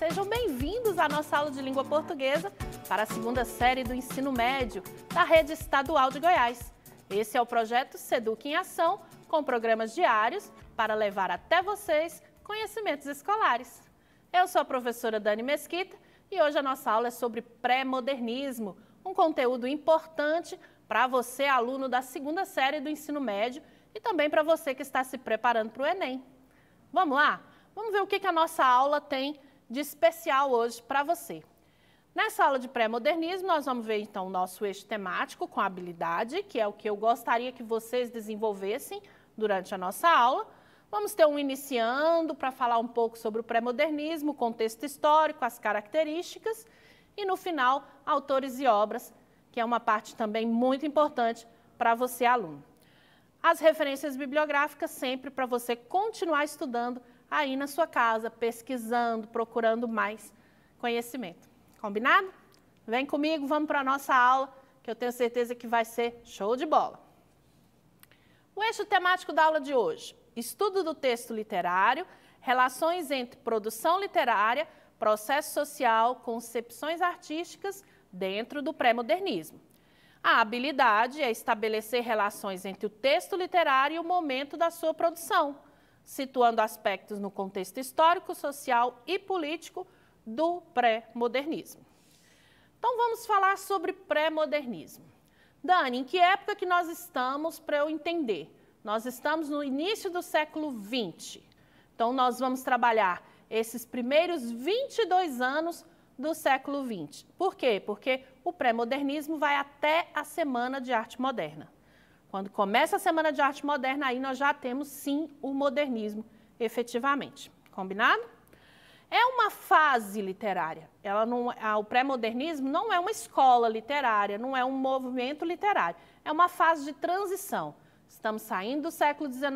Sejam bem-vindos à nossa aula de língua portuguesa para a segunda série do ensino médio da Rede Estadual de Goiás. Esse é o projeto Seduc em Ação, com programas diários para levar até vocês conhecimentos escolares. Eu sou a professora Dani Mesquita e hoje a nossa aula é sobre pré-modernismo, um conteúdo importante para você, aluno da segunda série do ensino médio e também para você que está se preparando para o Enem. Vamos lá? Vamos ver o que, que a nossa aula tem de especial hoje para você. Nessa aula de pré-modernismo, nós vamos ver então o nosso eixo temático com habilidade, que é o que eu gostaria que vocês desenvolvessem durante a nossa aula. Vamos ter um iniciando para falar um pouco sobre o pré-modernismo, contexto histórico, as características e no final, autores e obras, que é uma parte também muito importante para você aluno. As referências bibliográficas sempre para você continuar estudando aí na sua casa, pesquisando, procurando mais conhecimento. Combinado? Vem comigo, vamos para a nossa aula, que eu tenho certeza que vai ser show de bola. O eixo temático da aula de hoje: estudo do texto literário, relações entre produção literária, processo social, concepções artísticas dentro do pré-modernismo. A habilidade é estabelecer relações entre o texto literário e o momento da sua produção situando aspectos no contexto histórico, social e político do pré-modernismo. Então vamos falar sobre pré-modernismo. Dani, em que época que nós estamos para eu entender? Nós estamos no início do século XX. Então nós vamos trabalhar esses primeiros 22 anos do século XX. Por quê? Porque o pré-modernismo vai até a Semana de Arte Moderna. Quando começa a Semana de Arte Moderna, aí nós já temos sim o modernismo, efetivamente. Combinado? É uma fase literária. Ela não, é, o pré-modernismo não é uma escola literária, não é um movimento literário. É uma fase de transição. Estamos saindo do século XIX,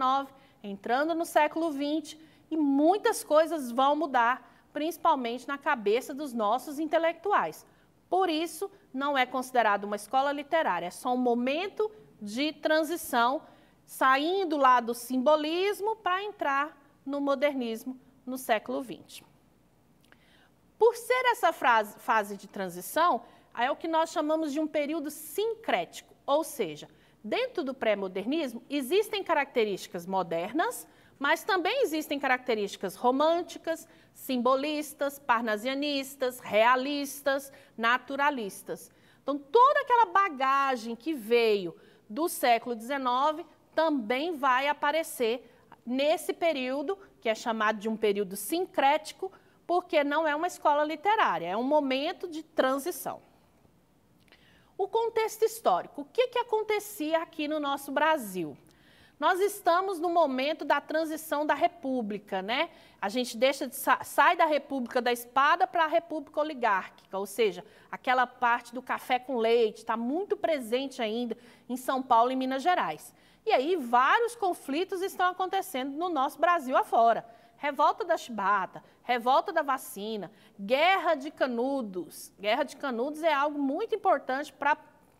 entrando no século XX e muitas coisas vão mudar, principalmente na cabeça dos nossos intelectuais. Por isso, não é considerado uma escola literária, é só um momento de transição, saindo lá do simbolismo para entrar no modernismo no século XX. Por ser essa frase, fase de transição, é o que nós chamamos de um período sincrético, ou seja, dentro do pré-modernismo existem características modernas, mas também existem características românticas, simbolistas, parnasianistas, realistas, naturalistas. Então, toda aquela bagagem que veio do século XIX também vai aparecer nesse período, que é chamado de um período sincrético, porque não é uma escola literária, é um momento de transição. O contexto histórico, o que, que acontecia aqui no nosso Brasil? Nós estamos no momento da transição da República, né? A gente deixa de, sai da República da Espada para a República Oligárquica, ou seja, aquela parte do café com leite está muito presente ainda em São Paulo e Minas Gerais. E aí vários conflitos estão acontecendo no nosso Brasil afora. Revolta da chibata, revolta da vacina, guerra de canudos. Guerra de canudos é algo muito importante para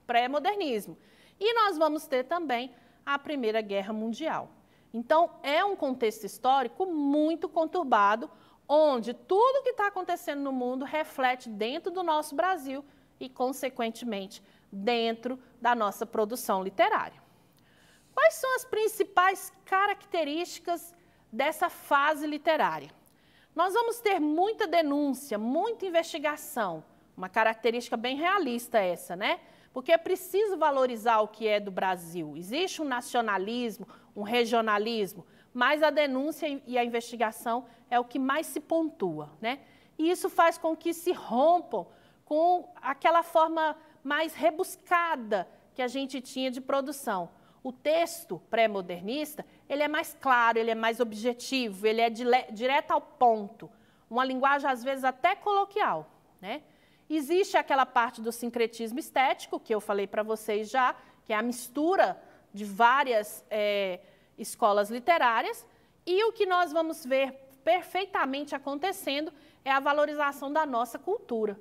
pré-modernismo. E nós vamos ter também à Primeira Guerra Mundial. Então, é um contexto histórico muito conturbado, onde tudo que está acontecendo no mundo reflete dentro do nosso Brasil e, consequentemente, dentro da nossa produção literária. Quais são as principais características dessa fase literária? Nós vamos ter muita denúncia, muita investigação, uma característica bem realista essa, né? porque é preciso valorizar o que é do Brasil. Existe um nacionalismo, um regionalismo, mas a denúncia e a investigação é o que mais se pontua, né? E isso faz com que se rompam com aquela forma mais rebuscada que a gente tinha de produção. O texto pré-modernista, ele é mais claro, ele é mais objetivo, ele é direto ao ponto. Uma linguagem, às vezes, até coloquial, né? Existe aquela parte do sincretismo estético, que eu falei para vocês já, que é a mistura de várias é, escolas literárias, e o que nós vamos ver perfeitamente acontecendo é a valorização da nossa cultura.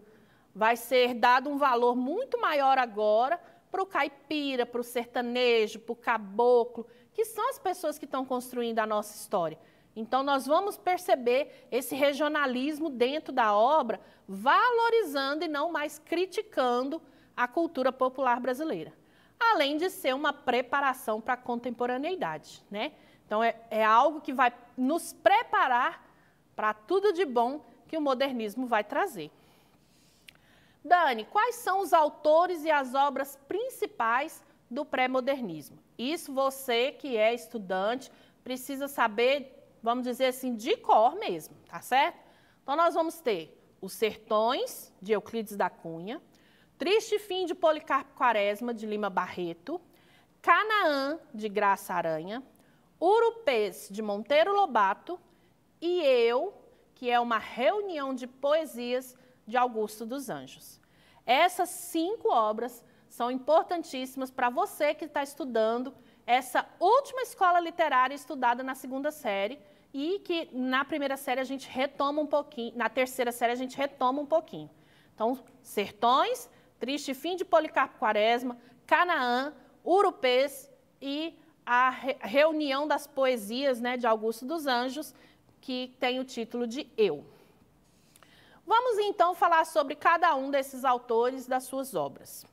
Vai ser dado um valor muito maior agora para o caipira, para o sertanejo, para o caboclo, que são as pessoas que estão construindo a nossa história. Então, nós vamos perceber esse regionalismo dentro da obra, valorizando e não mais criticando a cultura popular brasileira. Além de ser uma preparação para a contemporaneidade, né? Então, é, é algo que vai nos preparar para tudo de bom que o modernismo vai trazer. Dani, quais são os autores e as obras principais do pré-modernismo? Isso você que é estudante precisa saber vamos dizer assim, de cor mesmo, tá certo? Então, nós vamos ter Os Sertões, de Euclides da Cunha, Triste Fim, de Policarpo Quaresma, de Lima Barreto, Canaã, de Graça Aranha, Urupês, de Monteiro Lobato, e Eu, que é uma reunião de poesias de Augusto dos Anjos. Essas cinco obras são importantíssimas para você que está estudando essa última escola literária estudada na segunda série, e que na primeira série a gente retoma um pouquinho, na terceira série a gente retoma um pouquinho. Então, Sertões, Triste Fim de Policarpo Quaresma, Canaã, Urupês e a re reunião das poesias né, de Augusto dos Anjos, que tem o título de Eu. Vamos então falar sobre cada um desses autores das suas obras.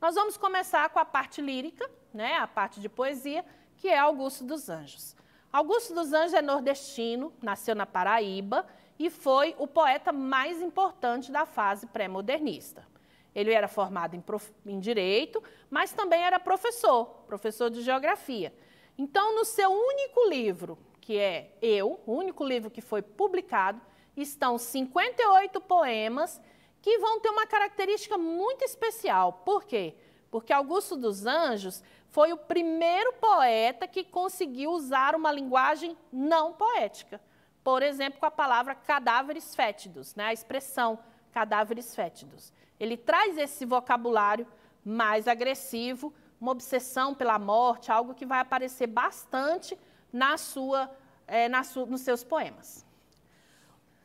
Nós vamos começar com a parte lírica, né, a parte de poesia, que é Augusto dos Anjos. Augusto dos Anjos é nordestino, nasceu na Paraíba e foi o poeta mais importante da fase pré-modernista. Ele era formado em, prof... em, direito, mas também era professor, professor de geografia. Então, no seu único livro, que é Eu, o único livro que foi publicado, estão 58 poemas que vão ter uma característica muito especial. Por quê? Porque Augusto dos Anjos foi o primeiro poeta que conseguiu usar uma linguagem não poética. Por exemplo, com a palavra cadáveres fétidos, né? a expressão cadáveres fétidos. Ele traz esse vocabulário mais agressivo, uma obsessão pela morte, algo que vai aparecer bastante na sua, é, na su, nos seus poemas.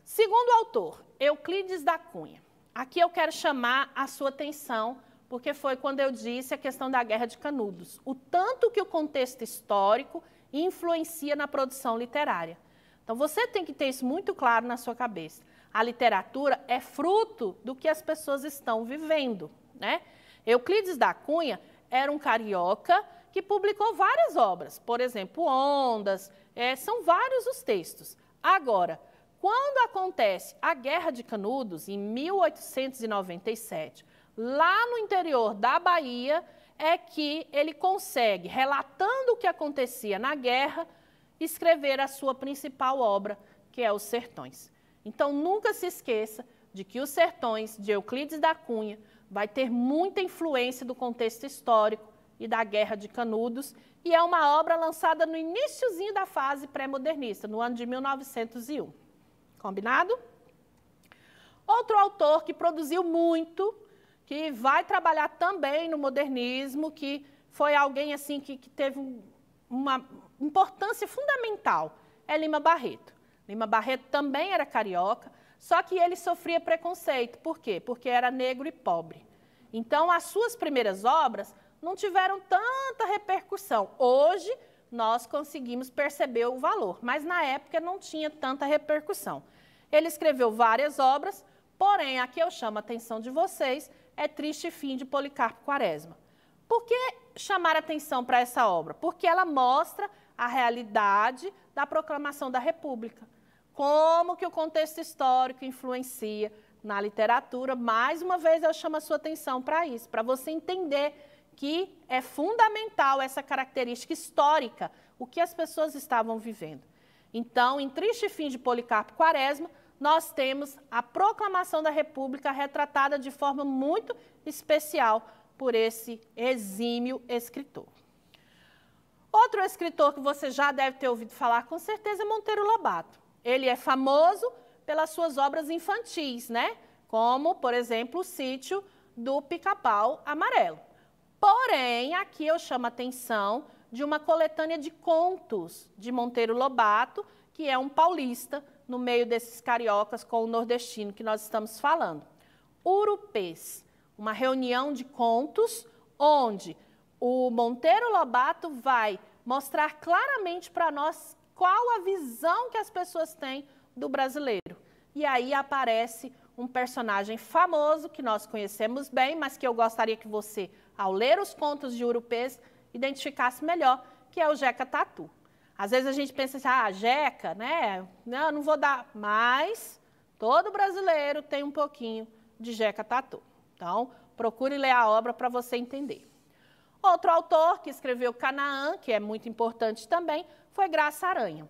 Segundo autor, Euclides da Cunha. Aqui eu quero chamar a sua atenção porque foi quando eu disse a questão da guerra de canudos. O tanto que o contexto histórico influencia na produção literária. Então você tem que ter isso muito claro na sua cabeça. A literatura é fruto do que as pessoas estão vivendo, né? Euclides da Cunha era um carioca que publicou várias obras, por exemplo, Ondas, é, são vários os textos. Agora, quando acontece a Guerra de Canudos, em 1897, lá no interior da Bahia, é que ele consegue, relatando o que acontecia na guerra, escrever a sua principal obra, que é Os Sertões. Então, nunca se esqueça de que Os Sertões, de Euclides da Cunha, vai ter muita influência do contexto histórico e da Guerra de Canudos, e é uma obra lançada no iníciozinho da fase pré-modernista, no ano de 1901. Combinado? Outro autor que produziu muito que vai trabalhar também no modernismo, que foi alguém assim que, que teve uma importância fundamental, é Lima Barreto. Lima Barreto também era carioca, só que ele sofria preconceito. Por quê? Porque era negro e pobre. Então, as suas primeiras obras não tiveram tanta repercussão. Hoje, nós conseguimos perceber o valor, mas na época não tinha tanta repercussão. Ele escreveu várias obras, porém, aqui eu chamo a atenção de vocês é Triste Fim de Policarpo Quaresma. Por que chamar atenção para essa obra? Porque ela mostra a realidade da proclamação da República. Como que o contexto histórico influencia na literatura. Mais uma vez eu chamo a sua atenção para isso, para você entender que é fundamental essa característica histórica, o que as pessoas estavam vivendo. Então, em Triste Fim de Policarpo Quaresma, nós temos a proclamação da República retratada de forma muito especial por esse exímio escritor. Outro escritor que você já deve ter ouvido falar com certeza é Monteiro Lobato. Ele é famoso pelas suas obras infantis, né? Como, por exemplo, o sítio do Pica-Pau Amarelo. Porém, aqui eu chamo a atenção de uma coletânea de contos de Monteiro Lobato, que é um paulista no meio desses cariocas com o nordestino que nós estamos falando. Urupês, uma reunião de contos onde o Monteiro Lobato vai mostrar claramente para nós qual a visão que as pessoas têm do brasileiro. E aí aparece um personagem famoso que nós conhecemos bem, mas que eu gostaria que você, ao ler os contos de Urupês, identificasse melhor, que é o Jeca Tatu. Às vezes a gente pensa assim, ah, jeca, né? Não, não vou dar. Mas todo brasileiro tem um pouquinho de jeca tatu. Então, procure ler a obra para você entender. Outro autor que escreveu Canaã, que é muito importante também, foi Graça Aranha.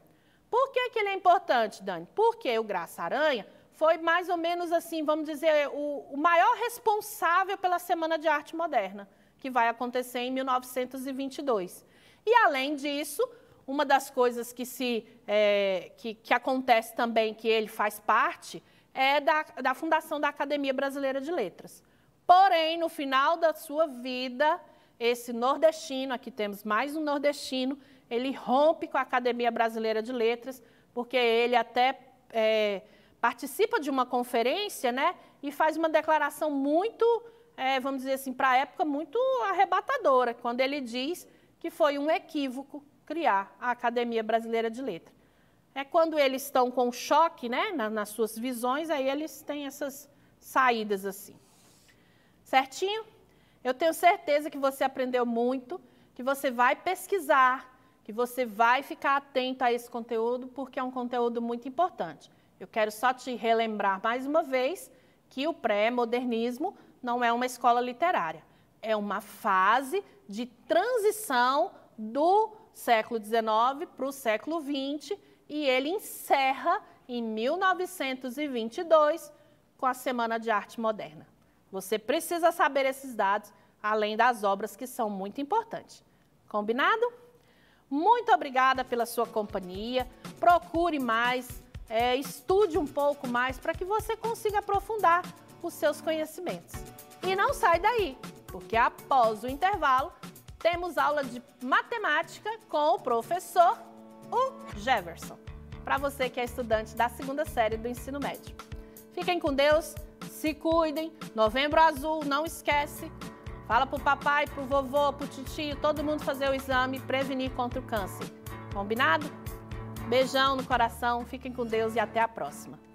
Por que, que ele é importante, Dani? Porque o Graça Aranha foi mais ou menos assim, vamos dizer, o, o maior responsável pela Semana de Arte Moderna, que vai acontecer em 1922. E, além disso, uma das coisas que, se, é, que, que acontece também, que ele faz parte, é da, da fundação da Academia Brasileira de Letras. Porém, no final da sua vida, esse nordestino, aqui temos mais um nordestino, ele rompe com a Academia Brasileira de Letras, porque ele até é, participa de uma conferência né, e faz uma declaração muito, é, vamos dizer assim, para a época, muito arrebatadora, quando ele diz que foi um equívoco criar a Academia Brasileira de Letra. É quando eles estão com choque né, na, nas suas visões, aí eles têm essas saídas assim. Certinho? Eu tenho certeza que você aprendeu muito, que você vai pesquisar, que você vai ficar atento a esse conteúdo, porque é um conteúdo muito importante. Eu quero só te relembrar mais uma vez que o pré-modernismo não é uma escola literária, é uma fase de transição do século XIX para o século XX e ele encerra em 1922 com a Semana de Arte Moderna. Você precisa saber esses dados, além das obras que são muito importantes. Combinado? Muito obrigada pela sua companhia. Procure mais, é, estude um pouco mais para que você consiga aprofundar os seus conhecimentos. E não sai daí, porque após o intervalo temos aula de matemática com o professor o Jefferson, para você que é estudante da segunda série do ensino médio. Fiquem com Deus, se cuidem, novembro azul, não esquece. Fala pro papai, pro vovô, pro titio, todo mundo fazer o exame e prevenir contra o câncer. Combinado? Beijão no coração, fiquem com Deus e até a próxima.